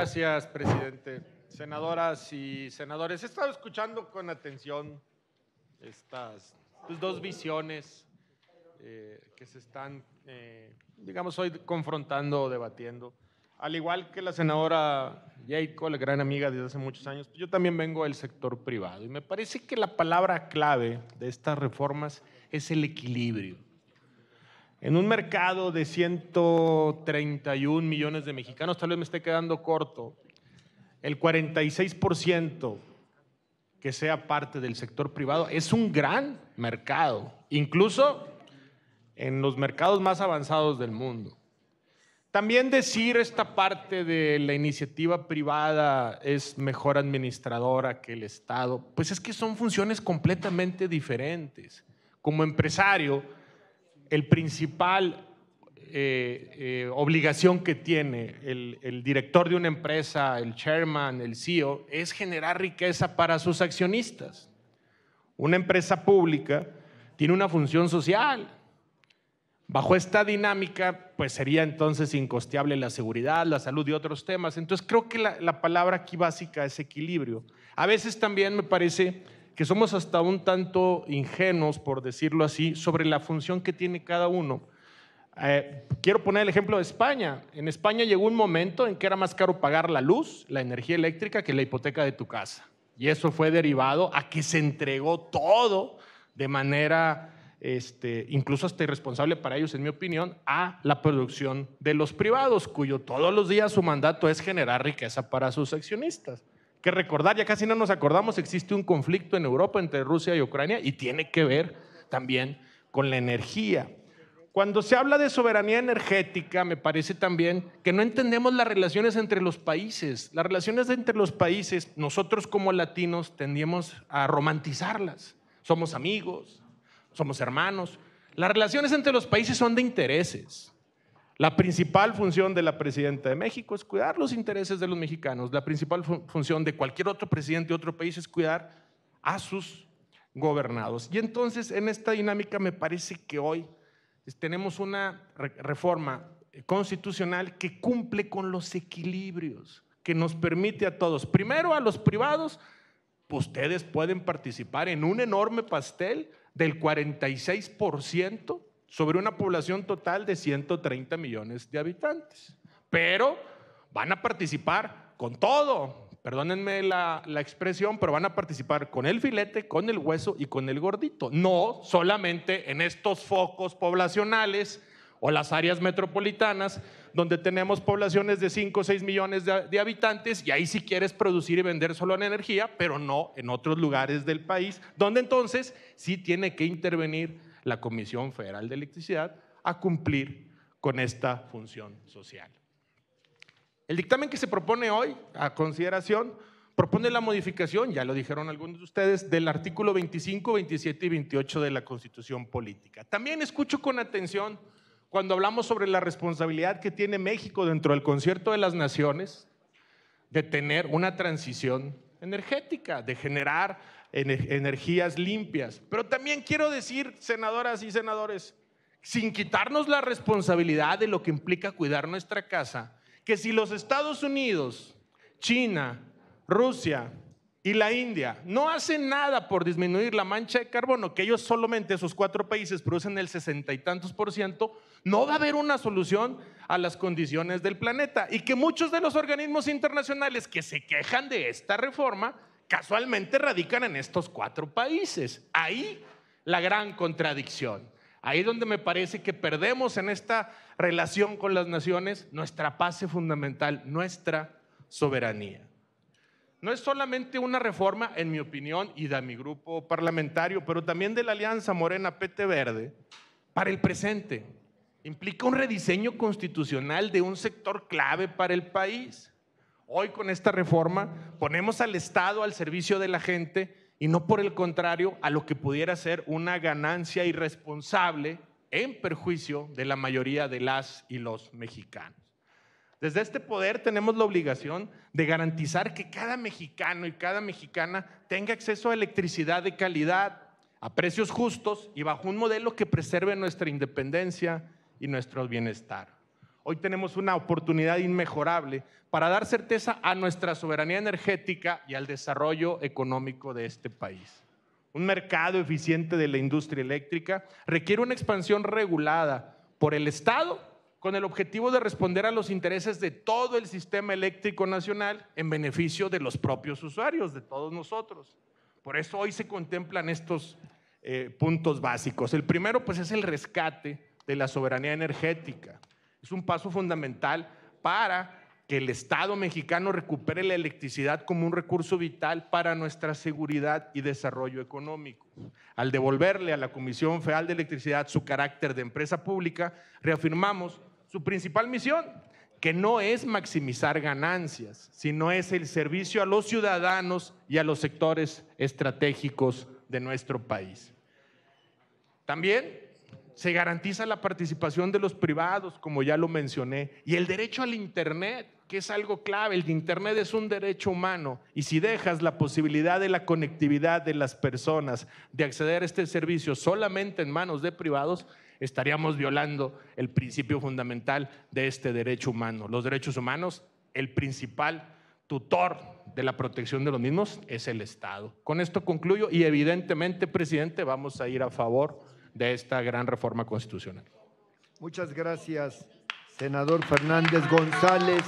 Gracias, presidente. Senadoras y senadores, he estado escuchando con atención estas pues, dos visiones eh, que se están, eh, digamos, hoy confrontando o debatiendo. Al igual que la senadora Jacob, la gran amiga desde hace muchos años, yo también vengo del sector privado y me parece que la palabra clave de estas reformas es el equilibrio en un mercado de 131 millones de mexicanos, tal vez me esté quedando corto, el 46% que sea parte del sector privado es un gran mercado, incluso en los mercados más avanzados del mundo. También decir esta parte de la iniciativa privada es mejor administradora que el Estado, pues es que son funciones completamente diferentes. Como empresario, el principal eh, eh, obligación que tiene el, director de una empresa, el chairman, el CEO, es generar riqueza para sus accionistas. Una empresa pública tiene una función social. Bajo esta dinámica, pues sería entonces incosteable la seguridad, la salud y otros temas. Entonces creo que la, la palabra aquí básica es equilibrio. A veces también me parece que somos hasta un tanto ingenuos, por decirlo así, sobre la función que tiene cada uno. Eh, quiero poner el ejemplo de España. En España llegó un momento en que era más caro pagar la luz, la energía eléctrica, que la hipoteca de tu casa. Y eso fue derivado a que se entregó todo de manera este, incluso hasta irresponsable para ellos, en mi opinión, a la producción de los privados, cuyo todos los días su mandato es generar riqueza para sus accionistas que recordar, ya casi no nos acordamos, existe un conflicto en Europa entre Rusia y Ucrania y tiene que ver también con la energía. Cuando se habla de soberanía energética, me parece también que no entendemos las relaciones entre los países. Las relaciones entre los países, nosotros como latinos tendíamos a romantizarlas. Somos amigos, somos hermanos. Las relaciones entre los países son de intereses. La principal función de la presidenta de México es cuidar los intereses de los mexicanos. La principal función de cualquier otro presidente de otro país es cuidar a sus gobernados. Y entonces, en esta dinámica, me parece que hoy tenemos una reforma constitucional que cumple con los equilibrios, que nos permite a todos, primero a los privados, ustedes pueden participar en un enorme pastel del 46% sobre una población total de 130 millones de habitantes. Pero van a participar con todo, perdónenme la, la, expresión, pero van a participar con el filete, con el hueso y con el gordito. No solamente en estos focos poblacionales o las áreas metropolitanas, donde tenemos poblaciones de 5 o 6 millones de, habitantes, y ahí si sí quieres producir y vender solo en energía, pero no en otros lugares del país, donde entonces sí tiene que intervenir la Comisión Federal de Electricidad a cumplir con esta función social. El dictamen que se propone hoy a consideración propone la modificación, ya lo dijeron algunos de ustedes, del artículo 25, 27 y 28 de la Constitución Política. También escucho con atención cuando hablamos sobre la responsabilidad que tiene México dentro del concierto de las naciones de tener una transición energética, de generar energías limpias. Pero también quiero decir, senadoras y senadores, sin quitarnos la responsabilidad de lo que implica cuidar nuestra casa, que si los Estados Unidos, China, Rusia y la India no hacen nada por disminuir la mancha de carbono, que ellos solamente, esos cuatro países, producen el sesenta y tantos por ciento, no va a haber una solución a las condiciones del planeta. Y que muchos de los organismos internacionales que se quejan de esta reforma, casualmente radican en estos cuatro países. Ahí la gran contradicción. Ahí es donde me parece que perdemos en esta relación con las naciones nuestra base fundamental, nuestra soberanía. No es solamente una reforma, en mi opinión, y de mi grupo parlamentario, pero también de la Alianza Morena PT Verde, para el presente. Implica un rediseño constitucional de un sector clave para el país. Hoy con esta reforma ponemos al Estado al servicio de la gente y no por el contrario a lo que pudiera ser una ganancia irresponsable en perjuicio de la mayoría de las y los mexicanos. Desde este poder tenemos la obligación de garantizar que cada mexicano y cada mexicana tenga acceso a electricidad de calidad, a precios justos y bajo un modelo que preserve nuestra independencia y nuestro bienestar. Hoy tenemos una oportunidad inmejorable para dar certeza a nuestra soberanía energética y al desarrollo económico de este país. Un mercado eficiente de la industria eléctrica requiere una expansión regulada por el Estado con el objetivo de responder a los intereses de todo el sistema eléctrico nacional en beneficio de los propios usuarios, de todos nosotros. Por eso hoy se contemplan estos eh, puntos básicos. El primero pues es el rescate de la soberanía energética. Es un paso fundamental para que el Estado mexicano recupere la electricidad como un recurso vital para nuestra seguridad y desarrollo económico. Al devolverle a la Comisión Federal de Electricidad su carácter de empresa pública, reafirmamos su principal misión, que no es maximizar ganancias, sino es el servicio a los ciudadanos y a los sectores estratégicos de nuestro país. También se garantiza la participación de los privados, como ya lo mencioné, y el derecho al Internet, que es algo clave. El Internet es un derecho humano y si dejas la posibilidad de la conectividad de las personas de acceder a este servicio solamente en manos de privados, estaríamos violando el principio fundamental de este derecho humano. Los derechos humanos, el principal tutor de la protección de los mismos es el Estado. Con esto concluyo y evidentemente, presidente, vamos a ir a favor de esta gran reforma constitucional. Muchas gracias, senador Fernández González.